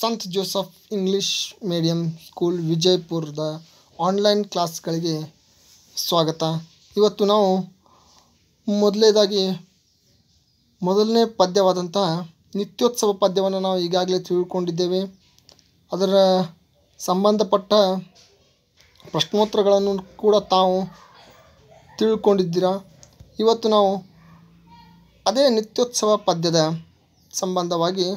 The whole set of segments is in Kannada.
ಸಂತ್ ಜೋಸಫ್ ಇಂಗ್ಲೀಷ್ ಮೀಡಿಯಂ ಸ್ಕೂಲ್ ವಿಜಯಪುರದ ಆನ್ಲೈನ್ ಕ್ಲಾಸ್ಗಳಿಗೆ ಸ್ವಾಗತ ಇವತ್ತು ನಾವು ಮೊದಲನೇದಾಗಿ ಮೊದಲನೇ ಪದ್ಯವಾದಂತಹ ನಿತ್ಯೋತ್ಸವ ಪದ್ಯವನ್ನು ನಾವು ಈಗಾಗಲೇ ತಿಳ್ಕೊಂಡಿದ್ದೇವೆ ಅದರ ಸಂಬಂಧಪಟ್ಟ ಪ್ರಶ್ನೋತ್ತರಗಳನ್ನು ಕೂಡ ತಾವು ತಿಳ್ಕೊಂಡಿದ್ದೀರಾ ಇವತ್ತು ನಾವು ಅದೇ ನಿತ್ಯೋತ್ಸವ ಪದ್ಯದ ಸಂಬಂಧವಾಗಿ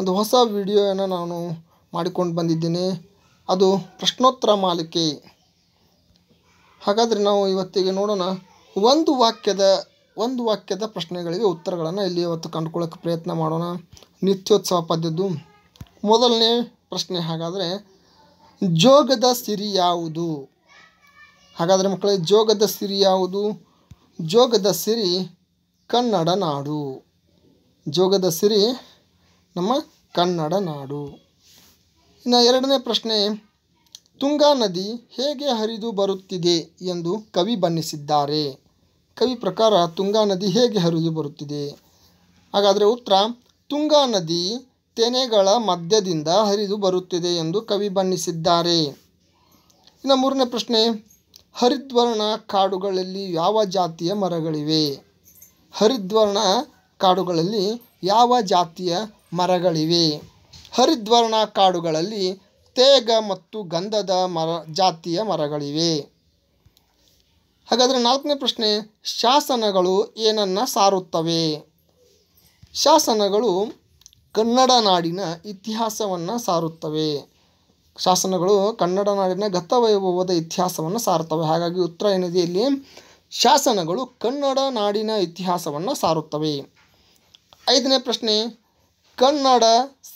ಒಂದು ಹೊಸ ವೀಡಿಯೋವನ್ನು ನಾನು ಮಾಡಿಕೊಂಡು ಬಂದಿದ್ದೀನಿ ಅದು ಪ್ರಶ್ನೋತ್ತರ ಮಾಲಿಕೆ ಹಾಗಾದರೆ ನಾವು ಇವತ್ತಿಗೆ ನೋಡೋಣ ಒಂದು ವಾಕ್ಯದ ಒಂದು ವಾಕ್ಯದ ಪ್ರಶ್ನೆಗಳಿಗೆ ಉತ್ತರಗಳನ್ನು ಇಲ್ಲಿ ಇವತ್ತು ಕಂಡುಕೊಳ್ಳೋಕೆ ಪ್ರಯತ್ನ ಮಾಡೋಣ ನಿತ್ಯೋತ್ಸವ ಪದ್ಯದ್ದು ಮೊದಲನೇ ಪ್ರಶ್ನೆ ಹಾಗಾದರೆ ಜೋಗದ ಸಿರಿ ಯಾವುದು ಹಾಗಾದರೆ ಮಕ್ಕಳೇ ಜೋಗದ ಸಿರಿ ಯಾವುದು ಜೋಗದ ಸಿರಿ ಕನ್ನಡ ನಾಡು ಜೋಗದ ಸಿರಿ ನಮ್ಮ ಕನ್ನಡ ನಾಡು ಇನ್ನು ಎರಡನೇ ಪ್ರಶ್ನೆ ತುಂಗಾ ನದಿ ಹೇಗೆ ಹರಿದು ಬರುತ್ತಿದೆ ಎಂದು ಕವಿ ಬಣ್ಣಿಸಿದ್ದಾರೆ ಕವಿ ಪ್ರಕಾರ ತುಂಗಾ ನದಿ ಹೇಗೆ ಹರಿದು ಬರುತ್ತಿದೆ ಹಾಗಾದರೆ ಉತ್ತರ ತುಂಗಾ ನದಿ ತೆನೆಗಳ ಮಧ್ಯದಿಂದ ಹರಿದು ಬರುತ್ತಿದೆ ಎಂದು ಕವಿ ಬಣ್ಣಿಸಿದ್ದಾರೆ ಇನ್ನು ಮೂರನೇ ಪ್ರಶ್ನೆ ಹರಿದ್ವರ್ಣ ಕಾಡುಗಳಲ್ಲಿ ಯಾವ ಜಾತಿಯ ಮರಗಳಿವೆ ಹರಿದ್ವರ್ಣ ಕಾಡುಗಳಲ್ಲಿ ಯಾವ ಜಾತಿಯ ಮರಗಳಿವೆ ಹರಿದ್ವರ್ಣ ಕಾಡುಗಳಲ್ಲಿ ತೇಗ ಮತ್ತು ಗಂಧದ ಮರ ಜಾತಿಯ ಮರಗಳಿವೆ ಹಾಗಾದರೆ ನಾಲ್ಕನೇ ಪ್ರಶ್ನೆ ಶಾಸನಗಳು ಏನನ್ನು ಸಾರುತ್ತವೆ ಶಾಸನಗಳು ಕನ್ನಡ ನಾಡಿನ ಇತಿಹಾಸವನ್ನು ಸಾರುತ್ತವೆ ಶಾಸನಗಳು ಕನ್ನಡ ನಾಡಿನ ಗತವೈಭವದ ಇತಿಹಾಸವನ್ನು ಸಾರುತ್ತವೆ ಹಾಗಾಗಿ ಉತ್ತರ ಏನಿದೆ ಇಲ್ಲಿ ಶಾಸನಗಳು ಕನ್ನಡ ನಾಡಿನ ಇತಿಹಾಸವನ್ನು ಸಾರುತ್ತವೆ ಐದನೇ ಪ್ರಶ್ನೆ ಕನ್ನಡ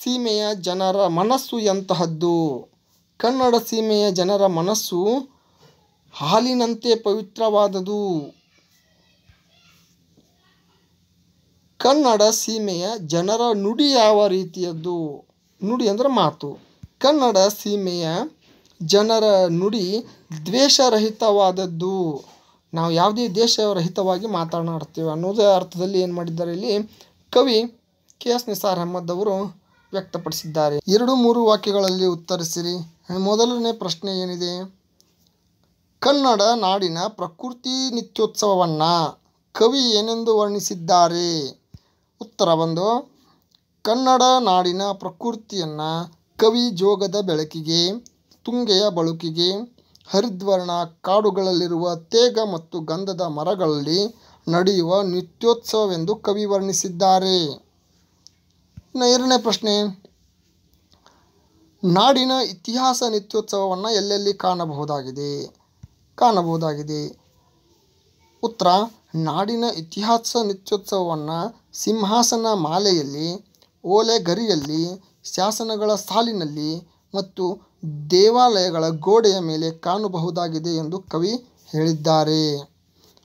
ಸೀಮೆಯ ಜನರ ಮನಸ್ಸು ಎಂತಹದ್ದು ಕನ್ನಡ ಸೀಮೆಯ ಜನರ ಮನಸ್ಸು ಹಾಲಿನಂತೆ ಪವಿತ್ರವಾದದು ಕನ್ನಡ ಸೀಮೆಯ ಜನರ ನುಡಿ ಯಾವ ರೀತಿಯದ್ದು ನುಡಿ ಅಂದರೆ ಮಾತು ಕನ್ನಡ ಸೀಮೆಯ ಜನರ ನುಡಿ ದ್ವೇಷರಹಿತವಾದದ್ದು ನಾವು ಯಾವುದೇ ದೇಶರಹಿತವಾಗಿ ಮಾತನಾಡ್ತೇವೆ ಅನ್ನೋದೇ ಅರ್ಥದಲ್ಲಿ ಏನು ಮಾಡಿದ್ದಾರೆ ಇಲ್ಲಿ ಕವಿ ಕೆ ಎಸ್ ನಿಸಾರ್ ಅಹಮದ್ ಅವರು ವ್ಯಕ್ತಪಡಿಸಿದ್ದಾರೆ ಎರಡು ಮೂರು ವಾಕ್ಯಗಳಲ್ಲಿ ಉತ್ತರಿಸಿರಿ ಮೊದಲನೇ ಪ್ರಶ್ನೆ ಏನಿದೆ ಕನ್ನಡ ನಾಡಿನ ಪ್ರಕೃತಿ ನಿತ್ಯೋತ್ಸವವನ್ನು ಕವಿ ಏನೆಂದು ವರ್ಣಿಸಿದ್ದಾರೆ ಉತ್ತರ ಬಂದು ಕನ್ನಡ ನಾಡಿನ ಪ್ರಕೃತಿಯನ್ನು ಕವಿ ಜೋಗದ ಬೆಳಕಿಗೆ ತುಂಗೆಯ ಬಳುಕಿಗೆ ಹರಿದ್ವರ್ಣ ಕಾಡುಗಳಲ್ಲಿರುವ ತೇಗ ಮತ್ತು ಗಂಧದ ಮರಗಳಲ್ಲಿ ನಡೆಯುವ ನಿತ್ಯೋತ್ಸವವೆಂದು ಕವಿ ವರ್ಣಿಸಿದ್ದಾರೆ ಎರಡನೇ ಪ್ರಶ್ನೆ ನಾಡಿನ ಇತಿಹಾಸ ನಿತ್ಯೋತ್ಸವವನ್ನು ಎಲ್ಲೆಲ್ಲಿ ಕಾಣಬಹುದಾಗಿದೆ ಕಾಣಬಹುದಾಗಿದೆ ಉತ್ತರ ನಾಡಿನ ಇತಿಹಾಸ ನಿತ್ಯೋತ್ಸವವನ್ನು ಸಿಂಹಾಸನ ಮಾಲೆಯಲ್ಲಿ ಓಲೆಗರಿಯಲ್ಲಿ ಶಾಸನಗಳ ಸಾಲಿನಲ್ಲಿ ಮತ್ತು ದೇವಾಲಯಗಳ ಗೋಡೆಯ ಮೇಲೆ ಕಾಣಬಹುದಾಗಿದೆ ಎಂದು ಕವಿ ಹೇಳಿದ್ದಾರೆ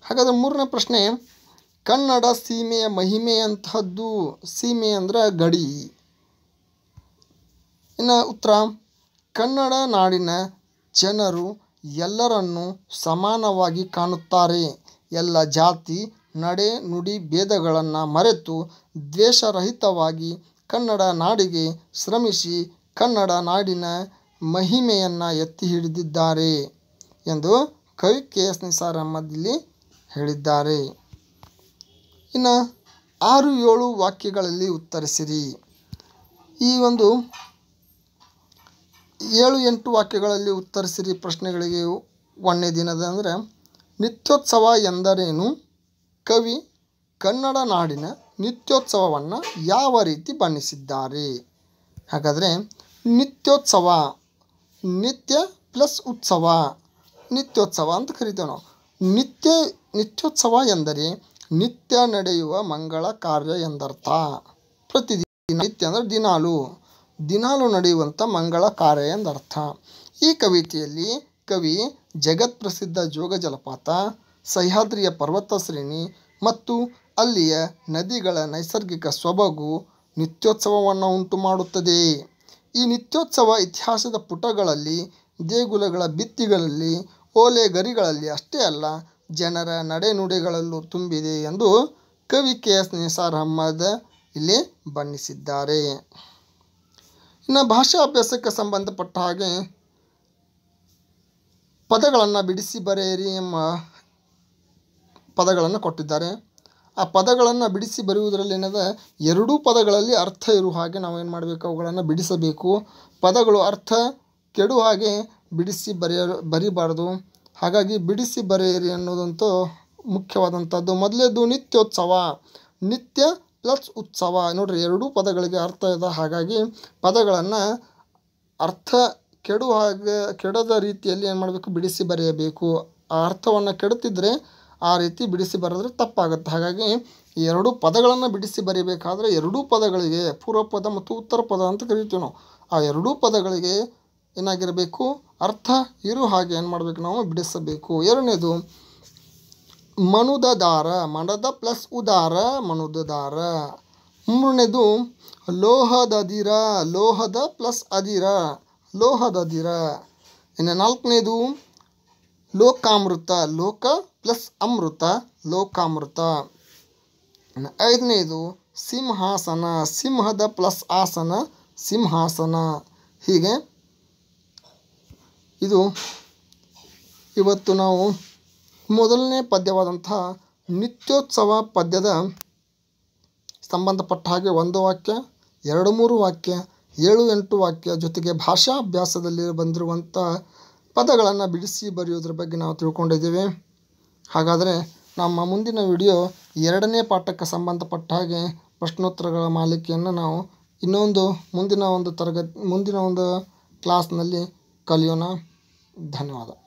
ಹಾಗಾದರೆ ಮೂರನೇ ಪ್ರಶ್ನೆ ಕನ್ನಡ ಸೀಮೆಯ ಮಹಿಮೆಯಂತಹದ್ದು ಸೀಮೆ ಅಂದರೆ ಗಡಿ ಇನ್ನು ಉತ್ತರ ಕನ್ನಡ ನಾಡಿನ ಜನರು ಎಲ್ಲರನ್ನು ಸಮಾನವಾಗಿ ಕಾಣುತ್ತಾರೆ ಎಲ್ಲ ಜಾತಿ ನಡೆ ನುಡಿ ಭೇದಗಳನ್ನು ಮರೆತು ದ್ವೇಷರಹಿತವಾಗಿ ಕನ್ನಡ ನಾಡಿಗೆ ಶ್ರಮಿಸಿ ಕನ್ನಡ ನಾಡಿನ ಮಹಿಮೆಯನ್ನು ಎತ್ತಿ ಹಿಡಿದಿದ್ದಾರೆ ಎಂದು ಕವಿ ಕೆ ಎಸ್ ನಿಸಾರ್ ಹೇಳಿದ್ದಾರೆ ಇನ್ನು ಆರು ಏಳು ವಾಕ್ಯಗಳಲ್ಲಿ ಉತ್ತರಿಸಿರಿ ಈ ಒಂದು ಏಳು ಎಂಟು ವಾಕ್ಯಗಳಲ್ಲಿ ಉತ್ತರಿಸಿರಿ ಪ್ರಶ್ನೆಗಳಿಗೆ ಒಂದೇ ದಿನದ ಅಂದರೆ ನಿತ್ಯೋತ್ಸವ ಎಂದರೇನು ಕವಿ ಕನ್ನಡ ನಾಡಿನ ನಿತ್ಯೋತ್ಸವವನ್ನು ಯಾವ ರೀತಿ ಬಣ್ಣಿಸಿದ್ದಾರೆ ಹಾಗಾದರೆ ನಿತ್ಯೋತ್ಸವ ನಿತ್ಯ ಪ್ಲಸ್ ಉತ್ಸವ ನಿತ್ಯೋತ್ಸವ ಅಂತ ಕರಿತೇವೆ ನಾವು ನಿತ್ಯ ನಿತ್ಯೋತ್ಸವ ಎಂದರೆ ನಿತ್ಯ ನಡೆಯುವ ಮಂಗಳ ಕಾರ್ಯ ಎಂದರ್ಥ ಪ್ರತಿದಿನ ನಿತ್ಯ ಅಂದರೆ ದಿನಾಲು ದಿನಾಲು ನಡೆಯುವಂಥ ಮಂಗಳ ಕಾರ್ಯ ಎಂದರ್ಥ ಈ ಕವಿತೆಯಲ್ಲಿ ಕವಿ ಜಗತ್ಪ್ರಸಿದ್ಧ ಜೋಗ ಜಲಪಾತ ಸಹ್ಯಾದ್ರಿಯ ಪರ್ವತ ಶ್ರೇಣಿ ಮತ್ತು ಅಲ್ಲಿಯ ನದಿಗಳ ನೈಸರ್ಗಿಕ ಸೊಬಗು ನಿತ್ಯೋತ್ಸವವನ್ನು ಉಂಟು ಮಾಡುತ್ತದೆ ಈ ನಿತ್ಯೋತ್ಸವ ಇತಿಹಾಸದ ಪುಟಗಳಲ್ಲಿ ದೇಗುಲಗಳ ಬಿತ್ತಿಗಳಲ್ಲಿ ಓಲೆ ಗರಿಗಳಲ್ಲಿ ಅಷ್ಟೇ ಅಲ್ಲ ಜನರ ನಡೆನುಡಿಗಳಲ್ಲೂ ತುಂಬಿದೆ ಎಂದು ಕವಿ ಕೆ ಎಸ್ ನಿಸಾರ್ ಅಹಮ್ಮದ್ ಇಲ್ಲಿ ಬಣ್ಣಿಸಿದ್ದಾರೆ ಇನ್ನು ಭಾಷಾ ಅಭ್ಯಾಸಕ್ಕೆ ಸಂಬಂಧಪಟ್ಟ ಹಾಗೆ ಪದಗಳನ್ನು ಬಿಡಿಸಿ ಬರೆಯಿರಿ ಎಂಬ ಪದಗಳನ್ನು ಕೊಟ್ಟಿದ್ದಾರೆ ಆ ಪದಗಳನ್ನು ಬಿಡಿಸಿ ಬರೆಯುವುದರಲ್ಲಿ ಏನದ ಎರಡೂ ಪದಗಳಲ್ಲಿ ಅರ್ಥ ಇರುವ ಹಾಗೆ ನಾವು ಏನು ಮಾಡಬೇಕು ಅವುಗಳನ್ನು ಬಿಡಿಸಬೇಕು ಪದಗಳು ಅರ್ಥ ಕೆಡುವ ಹಾಗೆ ಬಿಡಿಸಿ ಬರೆಯ ಬರಿಬಾರ್ದು ಹಾಗಾಗಿ ಬಿಡಿಸಿ ಬರೆಯಿರಿ ಅನ್ನೋದಂತೂ ಮುಖ್ಯವಾದಂಥದ್ದು ಮೊದಲೇದು ನಿತ್ಯೋತ್ಸವ ನಿತ್ಯ ಪ್ಲಸ್ ಉತ್ಸವ ನೋಡಿರಿ ಎರಡೂ ಪದಗಳಿಗೆ ಅರ್ಥ ಇದೆ ಹಾಗಾಗಿ ಪದಗಳನ್ನು ಅರ್ಥ ಕೆಡುವ ಹಾಗೆ ಕೆಡದ ರೀತಿಯಲ್ಲಿ ಏನು ಮಾಡಬೇಕು ಬಿಡಿಸಿ ಬರೆಯಬೇಕು ಆ ಅರ್ಥವನ್ನು ಕೆಡುತ್ತಿದ್ದರೆ ಆ ರೀತಿ ಬಿಡಿಸಿ ಬರೆದ್ರೆ ತಪ್ಪಾಗುತ್ತೆ ಹಾಗಾಗಿ ಎರಡೂ ಪದಗಳನ್ನು ಬಿಡಿಸಿ ಬರೀಬೇಕಾದ್ರೆ ಎರಡೂ ಪದಗಳಿಗೆ ಪೂರ್ವ ಪದ ಮತ್ತು ಉತ್ತರ ಪದ ಅಂತ ಕರಿತೀವಿ ನಾವು ಆ ಎರಡೂ ಪದಗಳಿಗೆ ಏನಾಗಿರಬೇಕು ಅರ್ಥ ಇರೋ ಹಾಗೆ ಏನು ಮಾಡಬೇಕು ನಾವು ಬಿಡಿಸಬೇಕು ಎರಡನೇದು ಮನುದ ದಾರ ಮನದ ಪ್ಲಸ್ ಉದಾರ ಮನುದ ದಾರ ಮೂರನೇದು ಲೋಹದ ಅದಿರ ಲೋಹದ ಪ್ಲಸ್ ಅದಿರ ಲೋಹದ ಅದಿರ ಇನ್ನು ನಾಲ್ಕನೇದು ಲೋಕಾಮೃತ ಲೋಕ ಪ್ಲಸ್ ಅಮೃತ ಲೋಕಾಮೃತ ಇನ್ನು ಐದನೇದು ಸಿಂಹಾಸನ ಸಿಂಹದ ಪ್ಲಸ್ ಆಸನ ಸಿಂಹಾಸನ ಹೀಗೆ ಇದು ಇವತ್ತು ನಾವು ಮೊದಲನೇ ಪದ್ಯವಾದಂತಹ ನಿತ್ಯೋತ್ಸವ ಪದ್ಯದ ಸಂಬಂಧಪಟ್ಟ ಹಾಗೆ ಒಂದು ವಾಕ್ಯ ಎರಡು ಮೂರು ವಾಕ್ಯ ಏಳು ಎಂಟು ವಾಕ್ಯ ಜೊತೆಗೆ ಭಾಷಾಭ್ಯಾಸದಲ್ಲಿ ಬಂದಿರುವಂಥ ಪದಗಳನ್ನು ಬಿಡಿಸಿ ಬರೆಯೋದ್ರ ಬಗ್ಗೆ ನಾವು ತಿಳ್ಕೊಂಡಿದ್ದೇವೆ ಹಾಗಾದರೆ ನಮ್ಮ ಮುಂದಿನ ವಿಡಿಯೋ ಎರಡನೇ ಪಾಠಕ್ಕೆ ಸಂಬಂಧಪಟ್ಟ ಹಾಗೆ ಪ್ರಶ್ನೋತ್ತರಗಳ ಮಾಲಿಕೆಯನ್ನು ನಾವು ಇನ್ನೊಂದು ಮುಂದಿನ ಒಂದು ತರಗತಿ ಮುಂದಿನ ಒಂದು ಕ್ಲಾಸ್ನಲ್ಲಿ ಕಲಿಯೋಣ ಧನ್ಯವಾದ